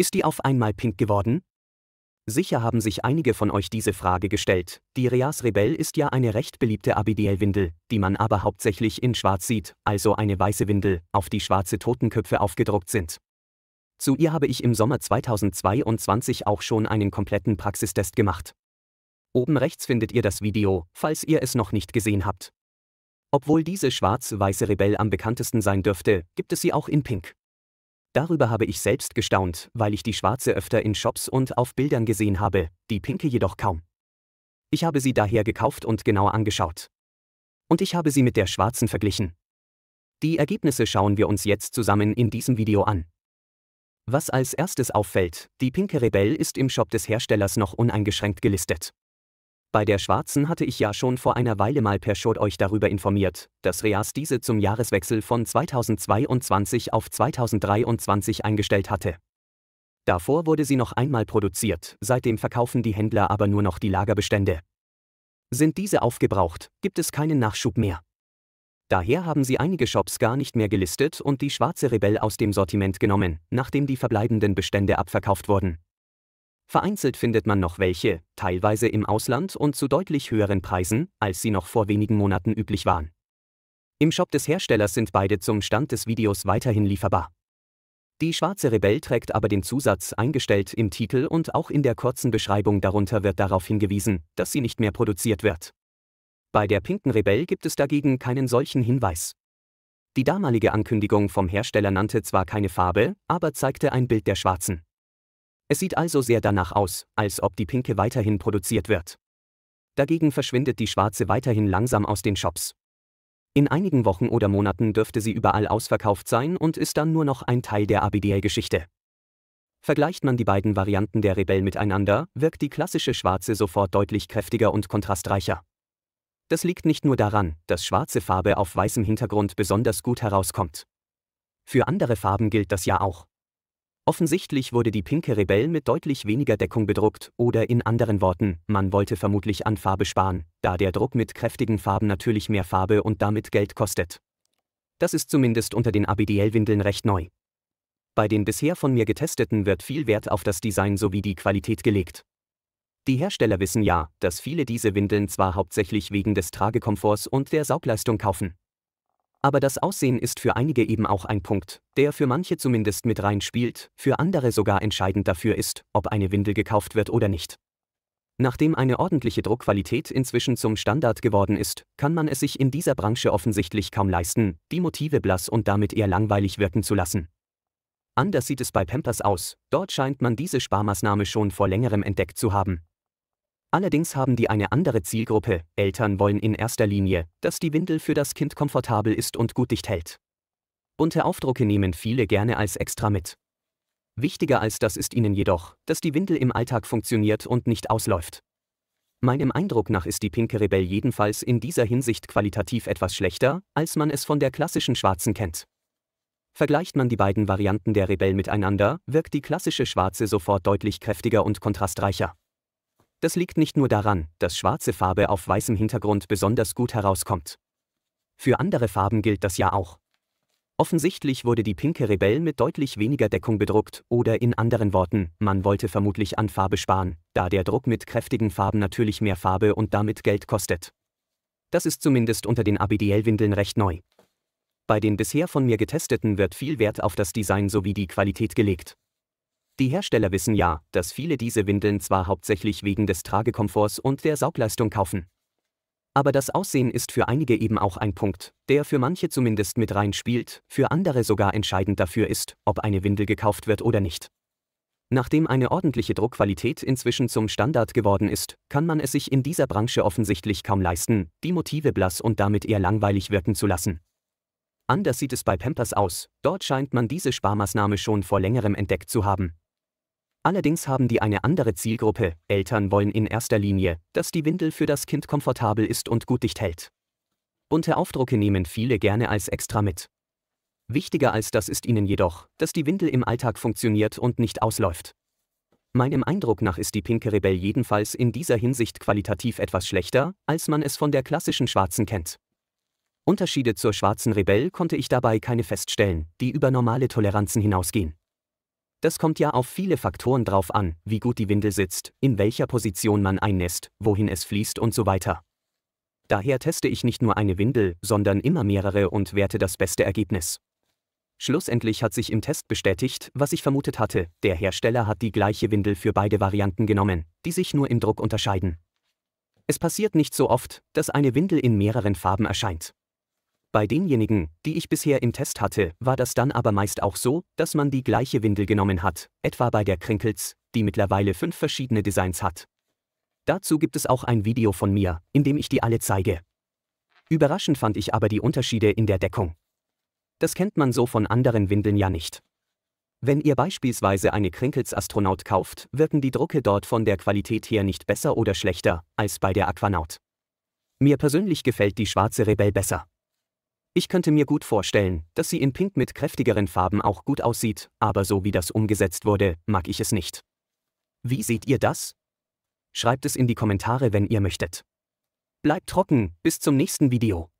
Ist die auf einmal pink geworden? Sicher haben sich einige von euch diese Frage gestellt. Die Reas Rebell ist ja eine recht beliebte Abidiel-Windel, die man aber hauptsächlich in schwarz sieht, also eine weiße Windel, auf die schwarze Totenköpfe aufgedruckt sind. Zu ihr habe ich im Sommer 2022 auch schon einen kompletten Praxistest gemacht. Oben rechts findet ihr das Video, falls ihr es noch nicht gesehen habt. Obwohl diese schwarz-weiße Rebell am bekanntesten sein dürfte, gibt es sie auch in Pink. Darüber habe ich selbst gestaunt, weil ich die schwarze öfter in Shops und auf Bildern gesehen habe, die pinke jedoch kaum. Ich habe sie daher gekauft und genauer angeschaut. Und ich habe sie mit der schwarzen verglichen. Die Ergebnisse schauen wir uns jetzt zusammen in diesem Video an. Was als erstes auffällt, die pinke Rebell ist im Shop des Herstellers noch uneingeschränkt gelistet. Bei der Schwarzen hatte ich ja schon vor einer Weile mal per Short euch darüber informiert, dass Reas diese zum Jahreswechsel von 2022 auf 2023 eingestellt hatte. Davor wurde sie noch einmal produziert, seitdem verkaufen die Händler aber nur noch die Lagerbestände. Sind diese aufgebraucht, gibt es keinen Nachschub mehr. Daher haben sie einige Shops gar nicht mehr gelistet und die schwarze Rebell aus dem Sortiment genommen, nachdem die verbleibenden Bestände abverkauft wurden. Vereinzelt findet man noch welche, teilweise im Ausland und zu deutlich höheren Preisen, als sie noch vor wenigen Monaten üblich waren. Im Shop des Herstellers sind beide zum Stand des Videos weiterhin lieferbar. Die schwarze Rebell trägt aber den Zusatz eingestellt im Titel und auch in der kurzen Beschreibung darunter wird darauf hingewiesen, dass sie nicht mehr produziert wird. Bei der pinken Rebell gibt es dagegen keinen solchen Hinweis. Die damalige Ankündigung vom Hersteller nannte zwar keine Farbe, aber zeigte ein Bild der schwarzen. Es sieht also sehr danach aus, als ob die Pinke weiterhin produziert wird. Dagegen verschwindet die Schwarze weiterhin langsam aus den Shops. In einigen Wochen oder Monaten dürfte sie überall ausverkauft sein und ist dann nur noch ein Teil der ABDL-Geschichte. Vergleicht man die beiden Varianten der Rebell miteinander, wirkt die klassische Schwarze sofort deutlich kräftiger und kontrastreicher. Das liegt nicht nur daran, dass schwarze Farbe auf weißem Hintergrund besonders gut herauskommt. Für andere Farben gilt das ja auch. Offensichtlich wurde die pinke Rebell mit deutlich weniger Deckung bedruckt, oder in anderen Worten, man wollte vermutlich an Farbe sparen, da der Druck mit kräftigen Farben natürlich mehr Farbe und damit Geld kostet. Das ist zumindest unter den ABDL-Windeln recht neu. Bei den bisher von mir getesteten wird viel Wert auf das Design sowie die Qualität gelegt. Die Hersteller wissen ja, dass viele diese Windeln zwar hauptsächlich wegen des Tragekomforts und der Saugleistung kaufen. Aber das Aussehen ist für einige eben auch ein Punkt, der für manche zumindest mit rein spielt, für andere sogar entscheidend dafür ist, ob eine Windel gekauft wird oder nicht. Nachdem eine ordentliche Druckqualität inzwischen zum Standard geworden ist, kann man es sich in dieser Branche offensichtlich kaum leisten, die Motive blass und damit eher langweilig wirken zu lassen. Anders sieht es bei Pampers aus, dort scheint man diese Sparmaßnahme schon vor längerem entdeckt zu haben. Allerdings haben die eine andere Zielgruppe. Eltern wollen in erster Linie, dass die Windel für das Kind komfortabel ist und gut dicht hält. Bunte Aufdrucke nehmen viele gerne als extra mit. Wichtiger als das ist ihnen jedoch, dass die Windel im Alltag funktioniert und nicht ausläuft. Meinem Eindruck nach ist die pinke Rebell jedenfalls in dieser Hinsicht qualitativ etwas schlechter, als man es von der klassischen schwarzen kennt. Vergleicht man die beiden Varianten der Rebell miteinander, wirkt die klassische schwarze sofort deutlich kräftiger und kontrastreicher. Das liegt nicht nur daran, dass schwarze Farbe auf weißem Hintergrund besonders gut herauskommt. Für andere Farben gilt das ja auch. Offensichtlich wurde die pinke Rebell mit deutlich weniger Deckung bedruckt, oder in anderen Worten, man wollte vermutlich an Farbe sparen, da der Druck mit kräftigen Farben natürlich mehr Farbe und damit Geld kostet. Das ist zumindest unter den ABDL-Windeln recht neu. Bei den bisher von mir getesteten wird viel Wert auf das Design sowie die Qualität gelegt. Die Hersteller wissen ja, dass viele diese Windeln zwar hauptsächlich wegen des Tragekomforts und der Saugleistung kaufen. Aber das Aussehen ist für einige eben auch ein Punkt, der für manche zumindest mit rein spielt, für andere sogar entscheidend dafür ist, ob eine Windel gekauft wird oder nicht. Nachdem eine ordentliche Druckqualität inzwischen zum Standard geworden ist, kann man es sich in dieser Branche offensichtlich kaum leisten, die Motive blass und damit eher langweilig wirken zu lassen. Anders sieht es bei Pampers aus, dort scheint man diese Sparmaßnahme schon vor längerem entdeckt zu haben, Allerdings haben die eine andere Zielgruppe. Eltern wollen in erster Linie, dass die Windel für das Kind komfortabel ist und gut dicht hält. Bunte Aufdrucke nehmen viele gerne als extra mit. Wichtiger als das ist ihnen jedoch, dass die Windel im Alltag funktioniert und nicht ausläuft. Meinem Eindruck nach ist die pinke Rebell jedenfalls in dieser Hinsicht qualitativ etwas schlechter, als man es von der klassischen schwarzen kennt. Unterschiede zur schwarzen Rebell konnte ich dabei keine feststellen, die über normale Toleranzen hinausgehen. Das kommt ja auf viele Faktoren drauf an, wie gut die Windel sitzt, in welcher Position man einnässt, wohin es fließt und so weiter. Daher teste ich nicht nur eine Windel, sondern immer mehrere und werte das beste Ergebnis. Schlussendlich hat sich im Test bestätigt, was ich vermutet hatte, der Hersteller hat die gleiche Windel für beide Varianten genommen, die sich nur im Druck unterscheiden. Es passiert nicht so oft, dass eine Windel in mehreren Farben erscheint. Bei denjenigen, die ich bisher im Test hatte, war das dann aber meist auch so, dass man die gleiche Windel genommen hat, etwa bei der Krinkels, die mittlerweile fünf verschiedene Designs hat. Dazu gibt es auch ein Video von mir, in dem ich die alle zeige. Überraschend fand ich aber die Unterschiede in der Deckung. Das kennt man so von anderen Windeln ja nicht. Wenn ihr beispielsweise eine krinkels Astronaut kauft, wirken die Drucke dort von der Qualität her nicht besser oder schlechter als bei der Aquanaut. Mir persönlich gefällt die schwarze Rebell besser. Ich könnte mir gut vorstellen, dass sie in Pink mit kräftigeren Farben auch gut aussieht, aber so wie das umgesetzt wurde, mag ich es nicht. Wie seht ihr das? Schreibt es in die Kommentare, wenn ihr möchtet. Bleibt trocken, bis zum nächsten Video.